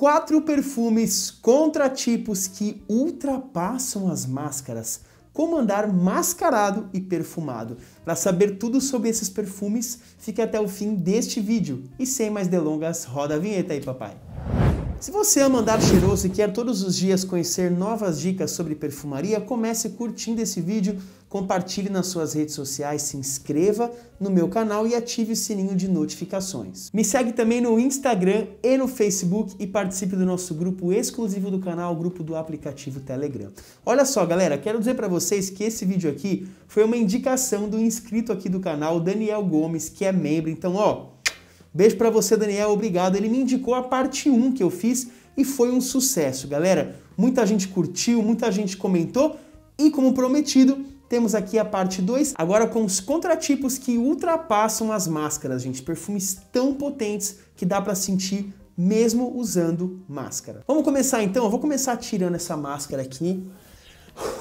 quatro perfumes contra tipos que ultrapassam as máscaras. Como andar mascarado e perfumado. Para saber tudo sobre esses perfumes, fique até o fim deste vídeo. E sem mais delongas, roda a vinheta aí, papai. Se você ama andar cheiroso e quer todos os dias conhecer novas dicas sobre perfumaria, comece curtindo esse vídeo, compartilhe nas suas redes sociais, se inscreva no meu canal e ative o sininho de notificações. Me segue também no Instagram e no Facebook e participe do nosso grupo exclusivo do canal, o grupo do aplicativo Telegram. Olha só, galera, quero dizer para vocês que esse vídeo aqui foi uma indicação do inscrito aqui do canal, Daniel Gomes, que é membro. Então, ó, Beijo para você, Daniel, obrigado. Ele me indicou a parte 1 que eu fiz e foi um sucesso, galera. Muita gente curtiu, muita gente comentou e, como prometido, temos aqui a parte 2, agora com os contratipos que ultrapassam as máscaras, gente. Perfumes tão potentes que dá para sentir mesmo usando máscara. Vamos começar então? Eu vou começar tirando essa máscara aqui.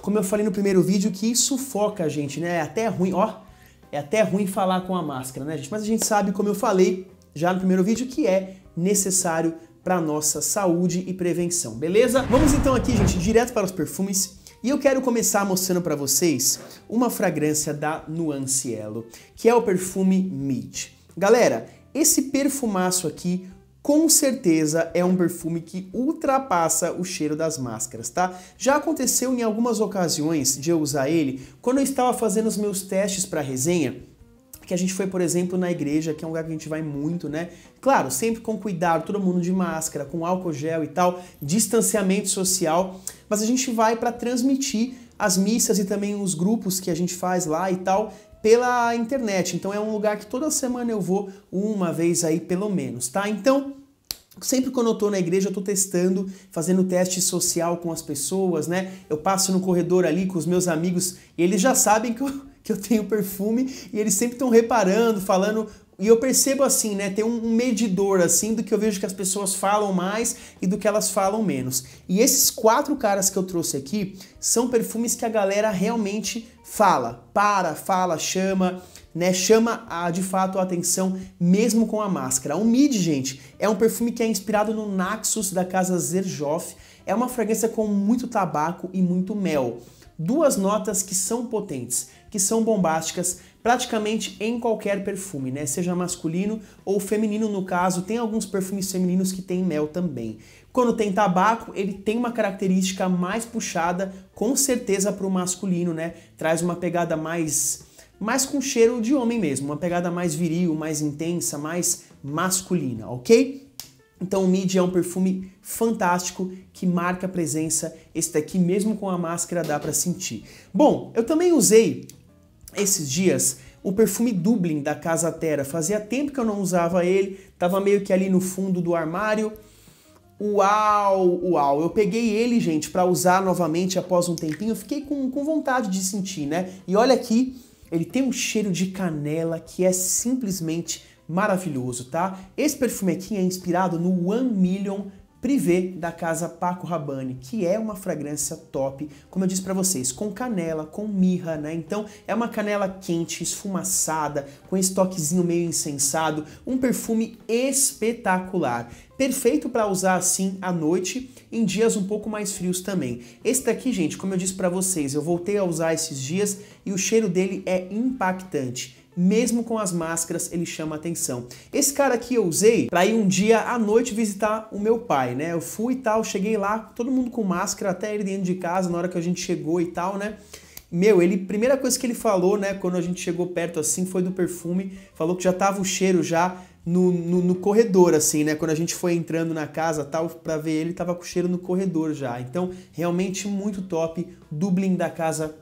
Como eu falei no primeiro vídeo, que sufoca a gente, né? É até ruim, ó. É até ruim falar com a máscara, né, gente? Mas a gente sabe, como eu falei, já no primeiro vídeo que é necessário para nossa saúde e prevenção, beleza? Vamos então aqui, gente, direto para os perfumes. E eu quero começar mostrando para vocês uma fragrância da Nuancielo, que é o perfume Mid. Galera, esse perfumaço aqui com certeza é um perfume que ultrapassa o cheiro das máscaras, tá? Já aconteceu em algumas ocasiões de eu usar ele quando eu estava fazendo os meus testes para resenha que a gente foi, por exemplo, na igreja, que é um lugar que a gente vai muito, né? Claro, sempre com cuidado, todo mundo de máscara, com álcool gel e tal, distanciamento social, mas a gente vai para transmitir as missas e também os grupos que a gente faz lá e tal pela internet. Então é um lugar que toda semana eu vou uma vez aí pelo menos, tá? Então, Sempre quando eu tô na igreja, eu tô testando, fazendo teste social com as pessoas, né? Eu passo no corredor ali com os meus amigos e eles já sabem que eu, que eu tenho perfume e eles sempre estão reparando, falando. E eu percebo assim, né? Tem um medidor assim do que eu vejo que as pessoas falam mais e do que elas falam menos. E esses quatro caras que eu trouxe aqui são perfumes que a galera realmente fala, para, fala, chama, né? Chama a, de fato a atenção mesmo com a máscara. O Mid, gente, é um perfume que é inspirado no Naxos da casa Zerjoff. É uma fragrância com muito tabaco e muito mel. Duas notas que são potentes que são bombásticas praticamente em qualquer perfume, né? Seja masculino ou feminino, no caso, tem alguns perfumes femininos que tem mel também. Quando tem tabaco, ele tem uma característica mais puxada, com certeza para o masculino, né? Traz uma pegada mais mais com cheiro de homem mesmo, uma pegada mais viril, mais intensa, mais masculina, ok? Então o Mid é um perfume fantástico que marca a presença. Esse daqui, mesmo com a máscara, dá para sentir. Bom, eu também usei esses dias o perfume Dublin da Casa Terra. Fazia tempo que eu não usava ele, tava meio que ali no fundo do armário. Uau, uau! Eu peguei ele, gente, para usar novamente após um tempinho. Eu fiquei com, com vontade de sentir, né? E olha aqui, ele tem um cheiro de canela que é simplesmente maravilhoso, tá? Esse perfume aqui é inspirado no One Million Privé da casa Paco Rabanne, que é uma fragrância top, como eu disse para vocês, com canela, com mirra, né? Então é uma canela quente, esfumaçada, com esse toquezinho meio incensado, um perfume espetacular. Perfeito para usar assim à noite, em dias um pouco mais frios também. Esse daqui, gente, como eu disse para vocês, eu voltei a usar esses dias e o cheiro dele é impactante mesmo com as máscaras, ele chama atenção. Esse cara aqui eu usei para ir um dia à noite visitar o meu pai, né? Eu fui e tal, cheguei lá, todo mundo com máscara, até ele dentro de casa, na hora que a gente chegou e tal, né? Meu, ele, primeira coisa que ele falou, né, quando a gente chegou perto assim, foi do perfume, falou que já tava o cheiro já no, no, no, corredor, assim, né? Quando a gente foi entrando na casa tal, para ver ele, tava com cheiro no corredor já. Então, realmente muito top. Dublin da casa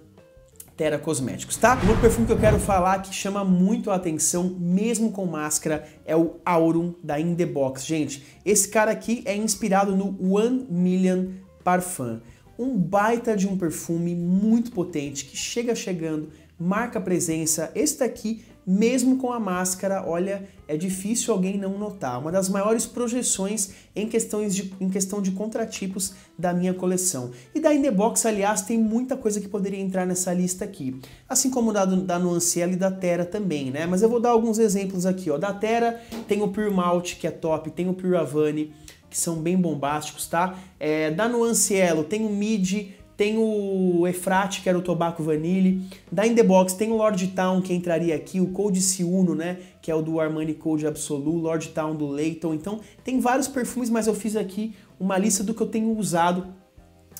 Terra Cosméticos, tá? Um perfume que eu quero falar que chama muito a atenção, mesmo com máscara, é o Aurum da In The Box. Gente, esse cara aqui é inspirado no One Million Parfum. Um baita de um perfume muito potente que chega chegando, marca presença. Esse daqui mesmo com a máscara, olha, é difícil alguém não notar. Uma das maiores projeções em, questões de, em questão de contratipos da minha coleção. E da Indebox, aliás, tem muita coisa que poderia entrar nessa lista aqui. Assim como da, da Nuanciela e da Terra também, né? Mas eu vou dar alguns exemplos aqui, ó. Da Terra tem o Pure Malt, que é top, tem o Pure Avani, que são bem bombásticos, tá? É, da Nuancielo tem o Midi tem o Efrate, que era o Tobacco Vanille. Da In The Box tem o Lord Town, que entraria aqui, o Code Siuno, né? Que é o do Armani Code Absolute Lord Town do Leighton. Então, tem vários perfumes, mas eu fiz aqui uma lista do que eu tenho usado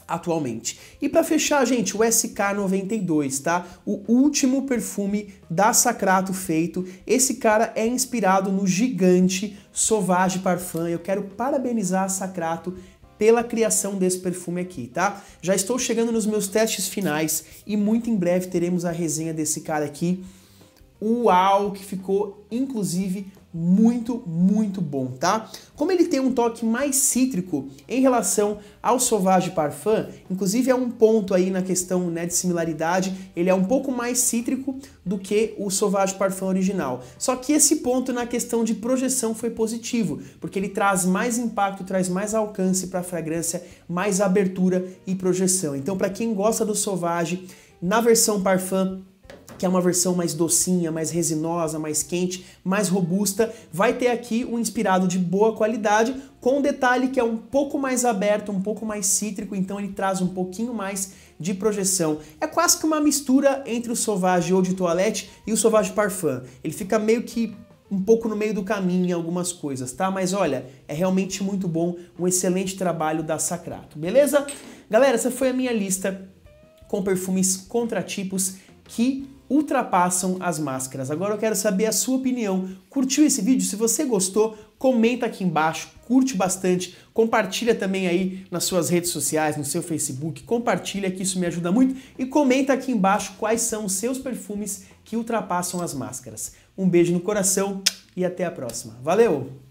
atualmente. E para fechar, gente, o SK92, tá? O último perfume da Sacrato feito. Esse cara é inspirado no gigante Sauvage Parfum. Eu quero parabenizar a Sacrato pela criação desse perfume aqui, tá? Já estou chegando nos meus testes finais e muito em breve teremos a resenha desse cara aqui. Uau, que ficou inclusive muito, muito bom, tá? Como ele tem um toque mais cítrico em relação ao Sauvage Parfum, inclusive é um ponto aí na questão né, de similaridade, ele é um pouco mais cítrico do que o Sauvage Parfum original. Só que esse ponto na questão de projeção foi positivo, porque ele traz mais impacto, traz mais alcance para a fragrância, mais abertura e projeção. Então, para quem gosta do Sauvage, na versão Parfum, que é uma versão mais docinha, mais resinosa, mais quente, mais robusta, vai ter aqui um inspirado de boa qualidade, com um detalhe que é um pouco mais aberto, um pouco mais cítrico, então ele traz um pouquinho mais de projeção. É quase que uma mistura entre o Sauvage ou de Toilette e o Sauvage Parfum. Ele fica meio que um pouco no meio do caminho em algumas coisas, tá? Mas olha, é realmente muito bom, um excelente trabalho da Sacrato, beleza? Galera, essa foi a minha lista com perfumes contratipos que ultrapassam as máscaras. Agora eu quero saber a sua opinião. Curtiu esse vídeo? Se você gostou, comenta aqui embaixo, curte bastante, compartilha também aí nas suas redes sociais, no seu Facebook, compartilha que isso me ajuda muito e comenta aqui embaixo quais são os seus perfumes que ultrapassam as máscaras. Um beijo no coração e até a próxima. Valeu!